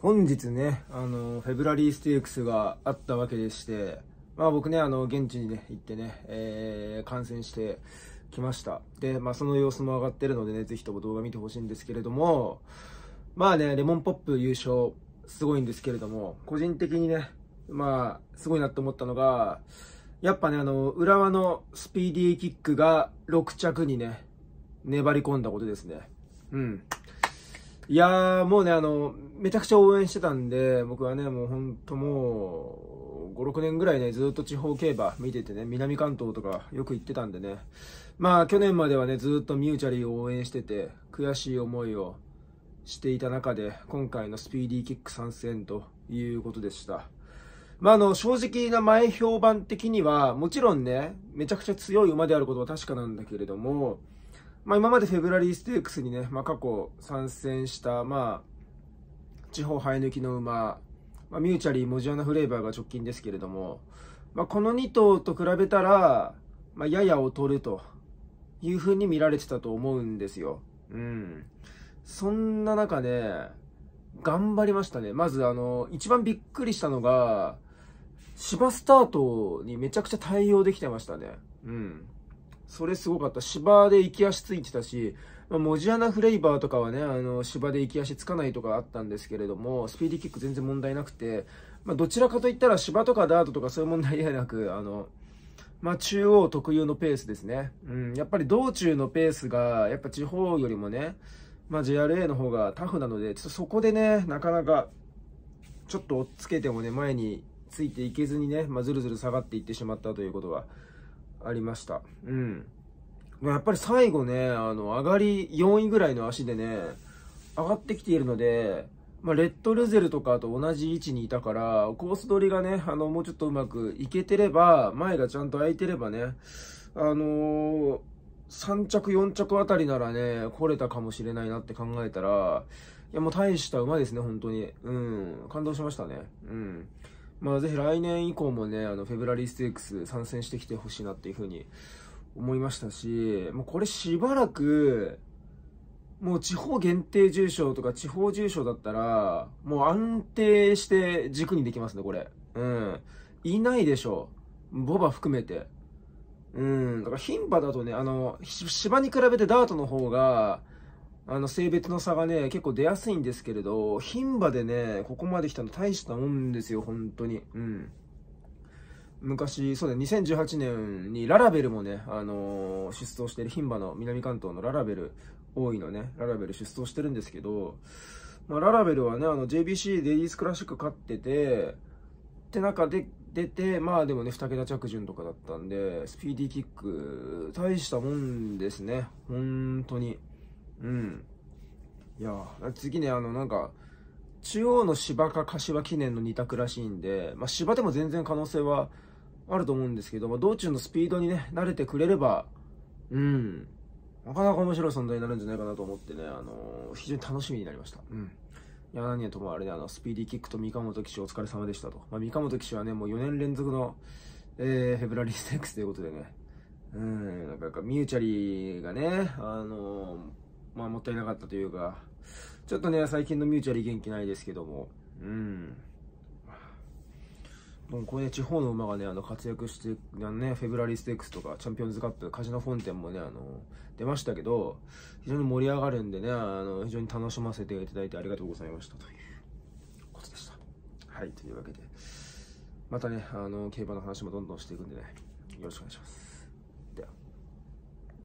本日ね、あの、フェブラリーステークスがあったわけでして、まあ僕ね、あの、現地にね、行ってね、えー、観戦してきました。で、まあその様子も上がってるのでね、ぜひとも動画見てほしいんですけれども、まあね、レモンポップ優勝、すごいんですけれども、個人的にね、まあ、すごいなと思ったのが、やっぱね、あの、浦和のスピーディーキックが6着にね、粘り込んだことですね。うん。いやー、もうね、あの、めちゃくちゃ応援してたんで、僕はね、もうほんともう、5、6年ぐらいね、ずっと地方競馬見ててね、南関東とかよく行ってたんでね、まあ去年まではね、ずっとミューチャリーを応援してて、悔しい思いをしていた中で、今回のスピーディーキック参戦ということでした。まあ、あの、正直な前評判的には、もちろんね、めちゃくちゃ強い馬であることは確かなんだけれども、まあ、今までフェブラリーステークスにね、まあ、過去参戦した、まあ、地方生え抜きの馬、まあ、ミューチャリー、モジアナフレーバーが直近ですけれども、まあ、この2頭と比べたら、まあ、やや劣るというふうに見られてたと思うんですよ。うん。そんな中ね、頑張りましたね。まず、あの、一番びっくりしたのが、芝スタートにめちゃくちゃ対応できてましたね。うん。それすごかった。芝で行き足ついてたし、まあ、モジアナフレイバーとかはね、あの、芝で行き足つかないとかあったんですけれども、スピーディーキック全然問題なくて、まあ、どちらかといったら芝とかダートとかそういう問題ではなく、あの、まあ、中央特有のペースですね。うん、やっぱり道中のペースが、やっぱ地方よりもね、まあ、JRA の方がタフなので、ちょっとそこでね、なかなか、ちょっと追っつけてもね、前についていけずにね、まあ、ずるずる下がっていってしまったということが、ありました。うん。やっぱり最後ね、あの、上がり4位ぐらいの足でね、上がってきているので、まあ、レッドルゼルとかと同じ位置にいたから、コース取りがね、あの、もうちょっとうまくいけてれば、前がちゃんと空いてればね、あのー、3着、4着あたりならね、来れたかもしれないなって考えたら、いや、もう大した馬ですね、本当に。うん、感動しましたね。うん。まあ、ぜひ来年以降もね、あの、フェブラリーステークス参戦してきてほしいなっていうふうに思いましたし、もうこれしばらく、もう地方限定重賞とか地方重賞だったら、もう安定して軸にできますね、これ。うん。いないでしょう。ボバ含めて。うん。だから牝馬だとね、あの、芝に比べてダートの方が、あの性別の差がね、結構出やすいんですけれど、牝馬でね、ここまで来たの大したもんですよ、本当に。うん。昔、そうだ、2018年にララベルもね、あのー、失してる、牝馬の南関東のララベル、多いのね、ララベル出走してるんですけど、まあ、ララベルはね、あの、JBC デデリースクラシック勝ってて、って中で出て、まあでもね、2桁着順とかだったんで、スピーディーキック、大したもんですね、本当に。うんいや次ねあのなんか中央の芝か柏記念の2択らしいんで、まあ、芝でも全然可能性はあると思うんですけど、まあ、道中のスピードにね慣れてくれればうんなかなか面白い存在になるんじゃないかなと思ってね、あのー、非常に楽しみになりました。うん。いや、何やともあれね、あの、スピーディーキックと三鴨本騎手お疲れ様でしたと。まあ、三鴨本騎手はね、もう4年連続の、えー、フェブラリーステックスということでね、うん、なんか、ミューチャリーがね、あのーまあもったいなかったというか、ちょっとね、最近のミューチャリ元気ないですけども、うん。もうこれ、ね、地方の馬がね、あの活躍して、ね、フェブラリーステークスとか、チャンピオンズカップ、カジノフォンテンもね、あの、出ましたけど、非常に盛り上がるんでね、あの、非常に楽しませていただいてありがとうございましたということでした。はい、というわけで、またね、あの、競馬の話もどんどんしていくんでね、よろしくお願いします。